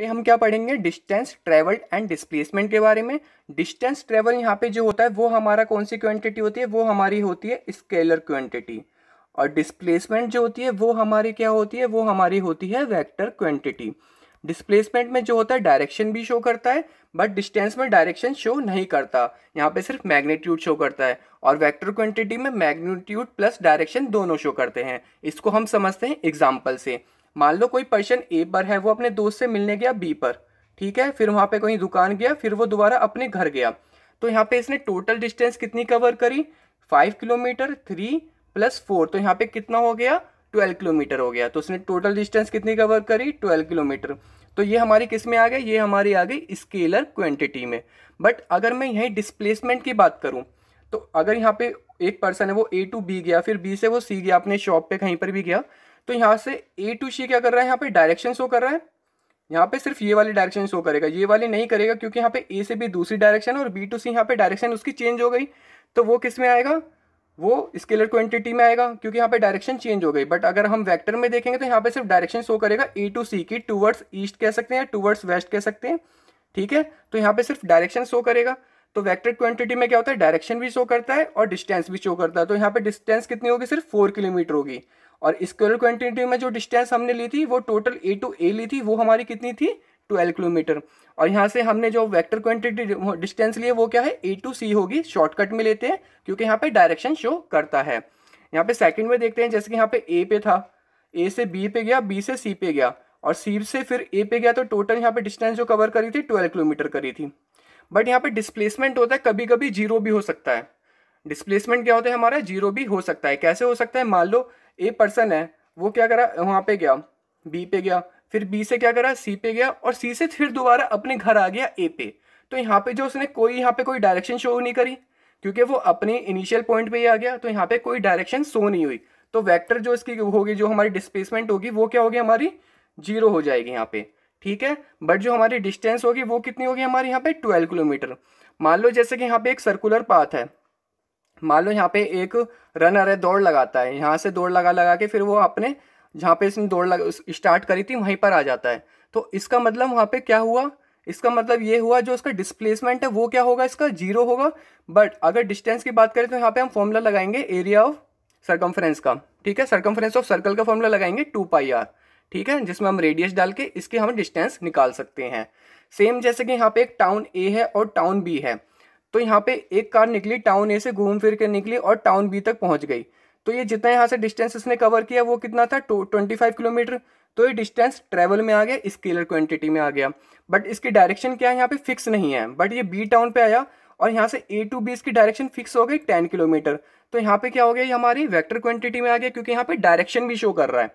पे हम क्या पढ़ेंगे डिस्टेंस ट्रेवल एंड डिस्प्लेसमेंट के बारे में डिस्टेंस ट्रेवल यहाँ पे जो होता है वो हमारा कौन सी क्वांटिटी होती है वो हमारी होती है स्केलर क्वांटिटी और डिस्प्लेसमेंट जो होती है वो हमारी क्या होती है वो हमारी होती है वैक्टर क्वान्टिटी डिस्प्लेसमेंट में जो होता है डायरेक्शन भी शो करता है बट डिस्टेंस में डायरेक्शन शो नहीं करता यहाँ पे सिर्फ मैग्नीट्यूड शो करता है और वेक्टर क्वांटिटी में मैग्नीट्यूड प्लस डायरेक्शन दोनों शो करते हैं इसको हम समझते हैं एग्जाम्पल से मान लो कोई पर्सन ए पर है वो अपने दोस्त से मिलने गया बी पर ठीक है फिर वहाँ पे कोई दुकान गया फिर वो दोबारा अपने घर गया तो यहाँ पे इसने टोटल डिस्टेंस कितनी कवर करी five kilometre three plus four तो यहाँ पे कितना हो गया ट्वेल्व किलोमीटर हो गया तो उसने टोटल डिस्टेंस कितनी कवर करी ट्वेल्व किलोमीटर तो ये हमारी किस में आ गई ये हमारी आ गई स्केलर क्वान्टिटी में बट अगर मैं यहीं डिस्प्लेसमेंट की बात करूँ तो अगर यहाँ पे एक पर्सन है वो ए टू बी गया फिर बी से वो सी गया अपने शॉप पे कहीं पर भी गया तो यहाँ से ए टू सी क्या कर रहा है यहाँ पे डायरेक्शन शो कर रहा है यहाँ पे सिर्फ ये वाली डायरेक्शन शो करेगा ये वाली नहीं करेगा क्योंकि यहाँ पे ए से बी दूसरी डायरेक्शन और बी टू सी यहाँ पे डायरेक्शन उसकी चेंज हो गई तो वो किस में आएगा वो स्केलर क्वांटिटी में आएगा क्योंकि यहाँ पे डायरेक्शन चेंज हो गई बट अगर हम वेक्टर में देखेंगे तो यहाँ पे सिर्फ डायरेक्शन शो करेगा ए टू सी की टूवर्ड्स ईस्ट कह सकते हैं टूवर्ड्स वेस्ट कह सकते हैं ठीक है तो यहाँ पे सिर्फ डायरेक्शन शो करेगा तो वेक्टर क्वांटिटी में क्या होता है डायरेक्शन भी शो करता है और डिस्टेंस भी शो करता है तो यहाँ पे डिस्टेंस कितनी होगी सिर्फ फोर किलोमीटर होगी और स्क्वेयर क्वांटिटी में जो डिस्टेंस हमने ली थी वो टोटल ए टू ए ली थी वो हमारी कितनी थी ट्वेल्व किलोमीटर और यहाँ से हमने जो वैक्टर क्वान्टिटी डिस्टेंस लिए वो क्या है ए टू सी होगी शॉर्टकट में लेते हैं क्योंकि यहाँ पे डायरेक्शन शो करता है यहाँ पे सेकेंड में देखते हैं जैसे कि यहाँ पे ए पे था ए से बी पे गया बी से सी पे गया और सी से फिर ए पे गया तो टोटल यहाँ पे डिस्टेंस जो कवर करी थी ट्वेल्व किलोमीटर करी थी बट यहाँ पे डिस्प्लेसमेंट होता है कभी कभी जीरो भी हो सकता है डिस्प्लेसमेंट क्या होता है हमारा जीरो भी हो सकता है कैसे हो सकता है मान लो ए पर्सन है वो क्या करा वहाँ पे गया बी पे गया फिर बी से क्या करा सी पे गया और सी से फिर दोबारा अपने घर आ गया ए पे तो यहाँ पे जो उसने कोई यहाँ पे कोई डायरेक्शन शो नहीं करी क्योंकि वो अपने इनिशियल पॉइंट पे ही आ गया तो यहाँ पे कोई डायरेक्शन शो नहीं हुई तो वेक्टर जो इसकी होगी जो हमारी डिस्प्लेसमेंट होगी वो क्या होगी हमारी जीरो हो जाएगी यहाँ पे ठीक है बट जो हमारी डिस्टेंस होगी वो कितनी होगी हमारे यहाँ पे ट्वेल्व किलोमीटर मान लो जैसे कि यहाँ पे एक सर्कुलर पाथ है मान लो यहाँ पे एक रनर है दौड़ लगाता है यहाँ से दौड़ लगा लगा के फिर वो अपने जहाँ पे इसने दौड़ लगा स्टार्ट करी थी वहीं पर आ जाता है तो इसका मतलब वहाँ पे क्या हुआ इसका मतलब ये हुआ जो इसका डिस्प्लेसमेंट है वो क्या होगा इसका जीरो होगा बट अगर डिस्टेंस की बात करें तो यहाँ पे हम फॉर्मूला लगाएंगे एरिया ऑफ सर्कम्फ्रेंस का ठीक है सर्कम्फ्रेंस ऑफ सर्कल का फॉर्मूला लगाएंगे टू पाई आर ठीक है जिसमें हम रेडियस डाल के इसके हम डिस्टेंस निकाल सकते हैं सेम जैसे कि यहाँ पे एक टाउन ए है और टाउन बी है तो यहाँ पे एक कार निकली टाउन ए से घूम फिर के निकली और टाउन बी तक पहुँच गई तो ये जितना यहाँ से डिस्टेंस इसने कवर किया वो कितना था ट्वेंटी फाइव किलोमीटर तो ये डिस्टेंस ट्रेवल में आ गया स्केलर क्वान्टिटी में आ गया बट इसकी डायरेक्शन क्या है यहाँ पे फिक्स नहीं है बट ये बी टाउन पे आया और यहाँ से ए टू बी इसकी डायरेक्शन फिक्स हो गई टेन किलोमीटर तो यहाँ पे क्या हो गया ये हमारी वेक्टर क्वांटिटी में आ गया क्योंकि यहाँ पे डायरेक्शन भी शो कर रहा है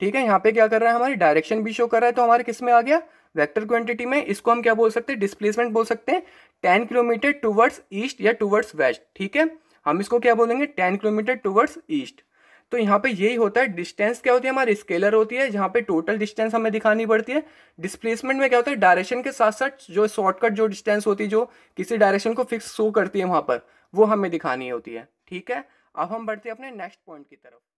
ठीक है यहाँ पे क्या कर रहा है हमारी डायरेक्शन भी शो कर रहा है तो हमारे किस में आ गया वेक्टर क्वांटिटी में इसको हम क्या बोल सकते हैं डिस्प्लेसमेंट बोल सकते हैं टेन किलोमीटर टूवर्ड्स ईस्ट या टूवर्ड्स वेस्ट ठीक है हम इसको क्या बोलेंगे टेन किलोमीटर टूवर्ड्स ईस्ट तो यहाँ पे यही होता है डिस्टेंस क्या होती है हमारी स्केलर होती है जहाँ पे टोटल डिस्टेंस हमें दिखानी पड़ती है डिस्प्लेसमेंट में क्या होता है डायरेक्शन के साथ साथ जो शॉर्टकट जो डिस्टेंस होती है जो किसी डायरेक्शन को फिक्स शो करती है वहाँ पर वो हमें दिखानी होती है ठीक है अब हम बढ़ते हैं अपने नेक्स्ट पॉइंट की तरफ